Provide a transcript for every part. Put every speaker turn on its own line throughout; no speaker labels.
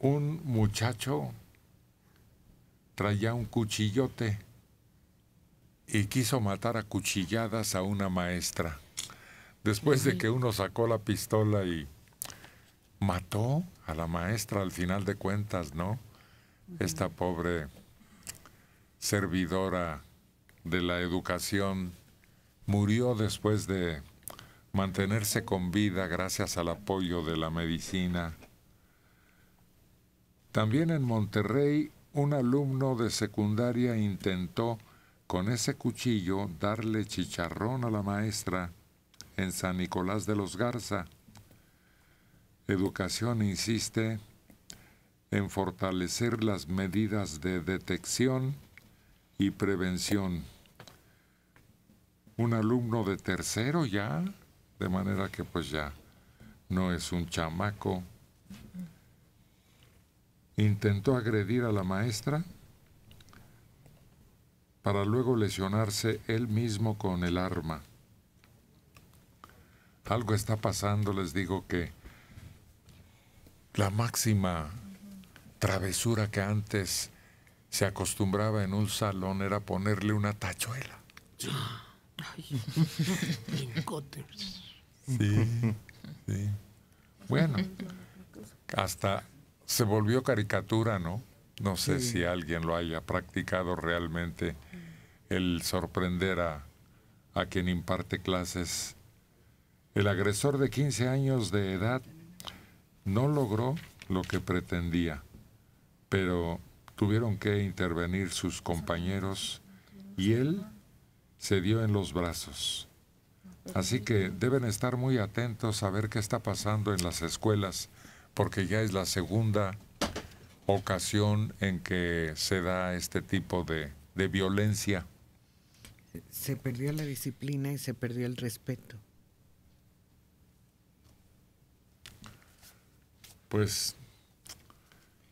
un muchacho traía un cuchillote y quiso matar a cuchilladas a una maestra. Después de que uno sacó la pistola y mató a la maestra al final de cuentas, ¿no? Esta pobre servidora de la educación murió después de mantenerse con vida gracias al apoyo de la medicina también en Monterrey, un alumno de secundaria intentó con ese cuchillo darle chicharrón a la maestra en San Nicolás de los Garza. Educación insiste en fortalecer las medidas de detección y prevención. Un alumno de tercero ya, de manera que pues ya no es un chamaco, intentó agredir a la maestra para luego lesionarse él mismo con el arma. Algo está pasando, les digo que la máxima travesura que antes se acostumbraba en un salón era ponerle una tachuela. Sí. sí. Bueno, hasta se volvió caricatura, ¿no? No sé si alguien lo haya practicado realmente, mm. el sorprender a, a quien imparte clases. El agresor de 15 años de edad no logró lo que pretendía, pero tuvieron que intervenir sus compañeros y él se dio en los brazos. Así que deben estar muy atentos a ver qué está pasando en las escuelas porque ya es la segunda ocasión en que se da este tipo de, violencia.
Se perdió la disciplina y se perdió el respeto.
Pues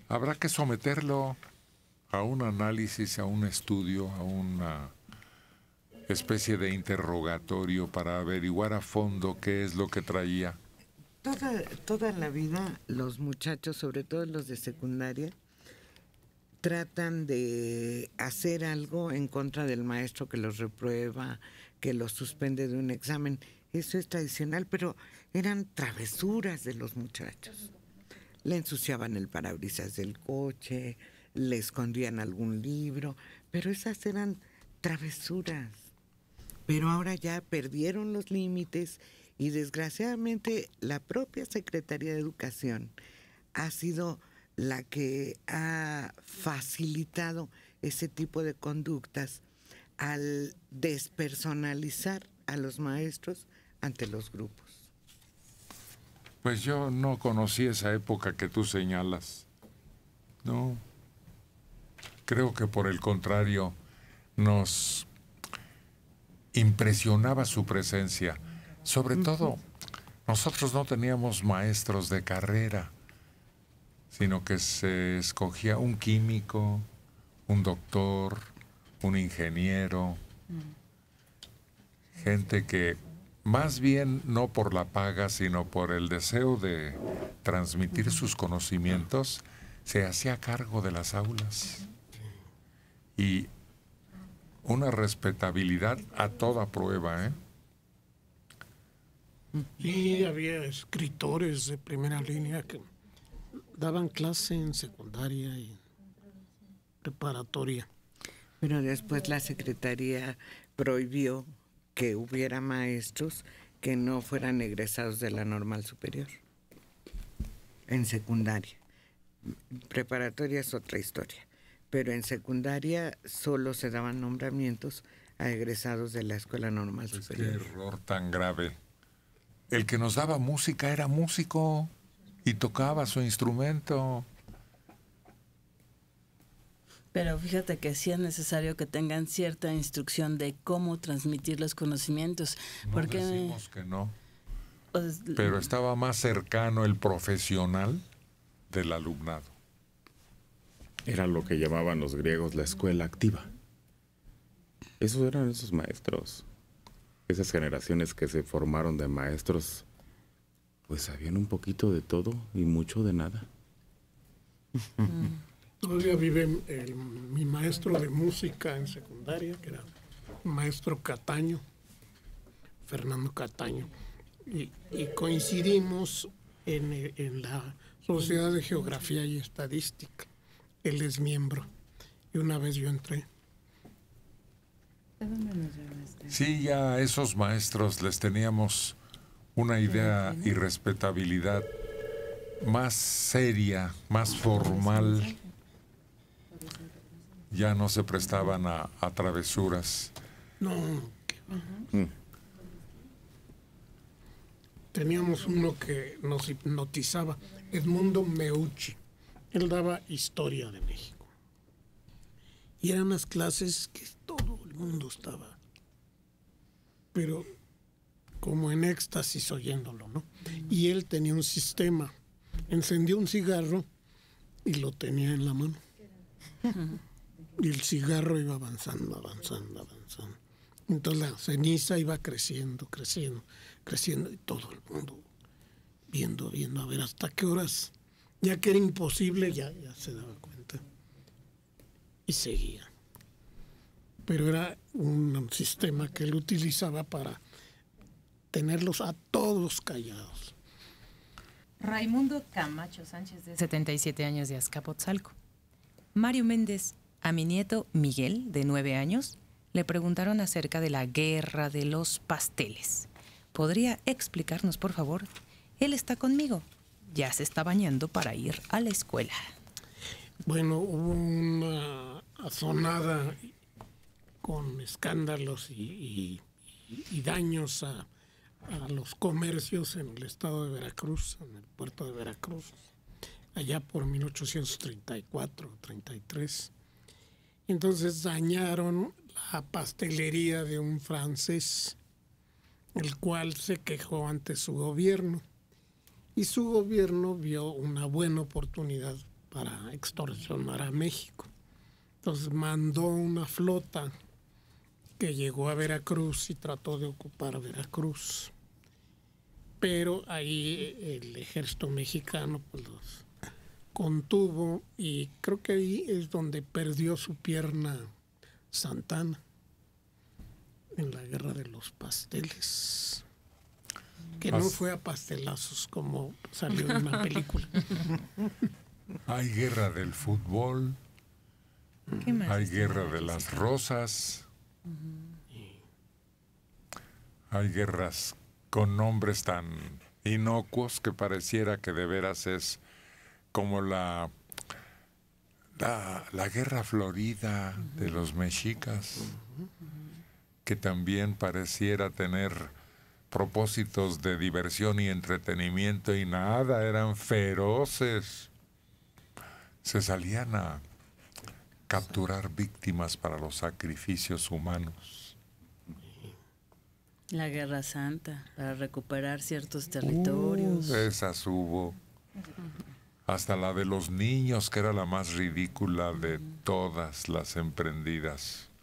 habrá que someterlo a un análisis, a un estudio, a una especie de interrogatorio para averiguar a fondo qué es lo que traía
toda, la vida los muchachos, sobre todo los de secundaria, tratan de hacer algo en contra del maestro que los reprueba, que los suspende de un examen. Eso es tradicional, pero eran travesuras de los muchachos. Le ensuciaban el parabrisas del coche, le escondían algún libro, pero esas eran travesuras. Pero ahora ya perdieron los límites y desgraciadamente la propia Secretaría de Educación ha sido la que ha facilitado ese tipo de conductas al despersonalizar a los maestros ante los grupos.
Pues yo no conocí esa época que tú señalas. No. Creo que por el contrario, nos impresionaba su presencia sobre todo, nosotros no teníamos maestros de carrera, sino que se escogía un químico, un doctor, un ingeniero, mm. gente que más bien no por la paga, sino por el deseo de transmitir sus conocimientos, se hacía cargo de las aulas. Y una respetabilidad a toda prueba, ¿eh?
Y había escritores de primera línea que daban
clase en secundaria y preparatoria. Pero después la Secretaría prohibió que hubiera maestros que no fueran egresados de la normal superior en secundaria. Preparatoria es otra historia, pero en secundaria solo se daban nombramientos a egresados de la Escuela Normal Superior. Qué
error tan grave el que nos daba música era músico y tocaba su instrumento.
Pero fíjate que sí es necesario que tengan cierta instrucción de cómo transmitir los conocimientos. porque decimos que no. pero
estaba más cercano el profesional del alumnado.
Era lo que llamaban los griegos la escuela activa. Esos eran esos maestros esas generaciones que se formaron de maestros, pues sabían un poquito de todo y mucho de nada. Todavía vive mi maestro de música en secundaria, que era maestro Cataño, Fernando Cataño, y, coincidimos en, la Sociedad de Geografía y Estadística. Él es miembro, y una vez yo entré.
Este? Sí, ya a esos maestros les teníamos una idea y respetabilidad más seria, más formal. Ya no se prestaban a, travesuras.
No. Teníamos uno que nos hipnotizaba, Edmundo Meucci. Él daba historia de México. Y eran las clases que mundo estaba, pero como en éxtasis oyéndolo, ¿no? Y él tenía un sistema, encendió un cigarro y lo tenía en la mano. Y el cigarro iba avanzando, avanzando, avanzando. Entonces la ceniza iba creciendo, creciendo, creciendo y todo el mundo viendo, viendo, a ver hasta qué horas, ya que era imposible, ya, ya se daba cuenta. Y seguía pero era un sistema que él utilizaba para tenerlos a
todos callados. Raimundo Camacho Sánchez, de 77 años de Azcapotzalco. Mario Méndez, a mi nieto Miguel, de 9 años, le preguntaron acerca de la guerra de los pasteles. ¿Podría explicarnos, por favor? Él está conmigo. Ya se está bañando para ir a la escuela.
Bueno, hubo una azonada con escándalos y, daños a, a, los comercios en el estado de Veracruz, en el puerto de Veracruz, allá por 1834-33. Entonces dañaron la pastelería de un francés, el cual se quejó ante su gobierno. Y su gobierno vio una buena oportunidad para extorsionar a México. Entonces mandó una flota que llegó a Veracruz y trató de ocupar Veracruz. Pero ahí eh, el ejército mexicano pues, los contuvo y creo que ahí es donde perdió su pierna Santana en la guerra de los pasteles. Que no fue a pastelazos como salió en la película.
Hay guerra del fútbol, hay guerra de las rosas, hay guerras con nombres tan inocuos que pareciera que de veras es como la, la, guerra florida de los mexicas, que también pareciera tener propósitos de diversión y entretenimiento y nada, eran feroces. Se salían a capturar víctimas para los sacrificios humanos.
La Guerra Santa, para recuperar ciertos territorios. Uh,
esas hubo. Hasta la de los niños, que era la más ridícula de todas las emprendidas.